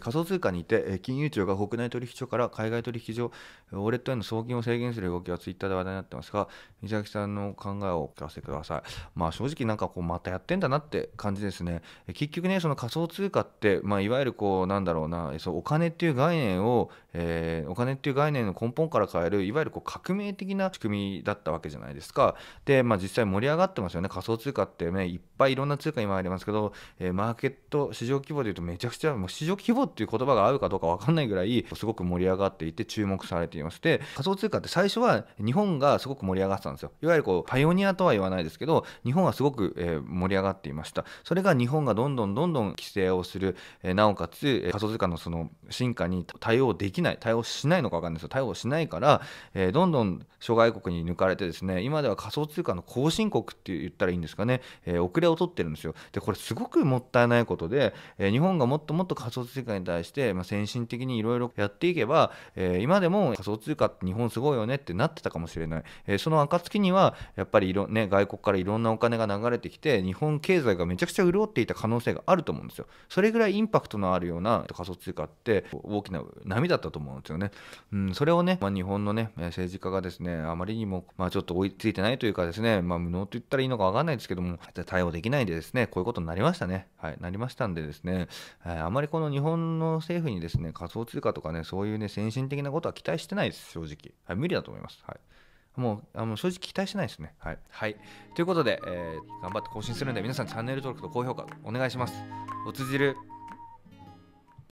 仮想通貨にて金融庁が国内取引所から海外取引所ウォレットへの送金を制限する動きはツイッターで話題になってますが三崎さんの考えをお聞かせくださいまあ正直なんかこうまたやってんだなって感じですね結局ねその仮想通貨ってまあいわゆるこうなんだろうなそうお金っていう概念を、えー、お金っていう概念の根本から変えるいわゆるこう革命的な仕組みだったわけじゃないですかでまあ実際盛り上がってますよね仮想通貨ってねいっぱいいろんな通貨今ありますけど、えー、マーケット市場規模でいうとめちゃくちゃもう市場規模っていう言葉が合うかどうか分かんないぐらいすごく盛り上がっていて注目されていますで仮想通貨って最初は日本がすごく盛り上がってたんですよいわゆるこうパイオニアとは言わないですけど日本はすごく、え盛り上がっていましたそれが日本がどんどんどんどん規制をする、えなおかつ仮想通貨のその進化に対応できない対応しないのか分かんないですよ対応しないから、えどんどん諸外国に抜かれてですね今では仮想通貨の後進国って言ったらいいんですかね、え遅れを取ってるんですよでこれすごくもったいないことで、え日本がもっともっと仮想通貨に対して、まあ、先進的にいろいろやっていけば、えー、今でも仮想通貨って日本すごいよねってなってたかもしれない、えー、その暁にはやっぱりいろ、ね、外国からいろんなお金が流れてきて日本経済がめちゃくちゃ潤っていた可能性があると思うんですよそれぐらいインパクトのあるような仮想通貨って大きな波だったと思うんですよね、うん、それをね、まあ、日本のね政治家がですねあまりにも、まあ、ちょっと追いついてないというかですね、まあ、無能と言ったらいいのか分かんないですけども対応できないでですねこういうことになりましたねはいなりましたんでですね、えー、あまりこの日本の政府にですね仮想通貨とかねそういうね先進的なことは期待してないです正直、はい、無理だと思います、はい、もうあの正直期待してないですねはい、はい、ということで、えー、頑張って更新するんで皆さんチャンネル登録と高評価お願いしますおつじる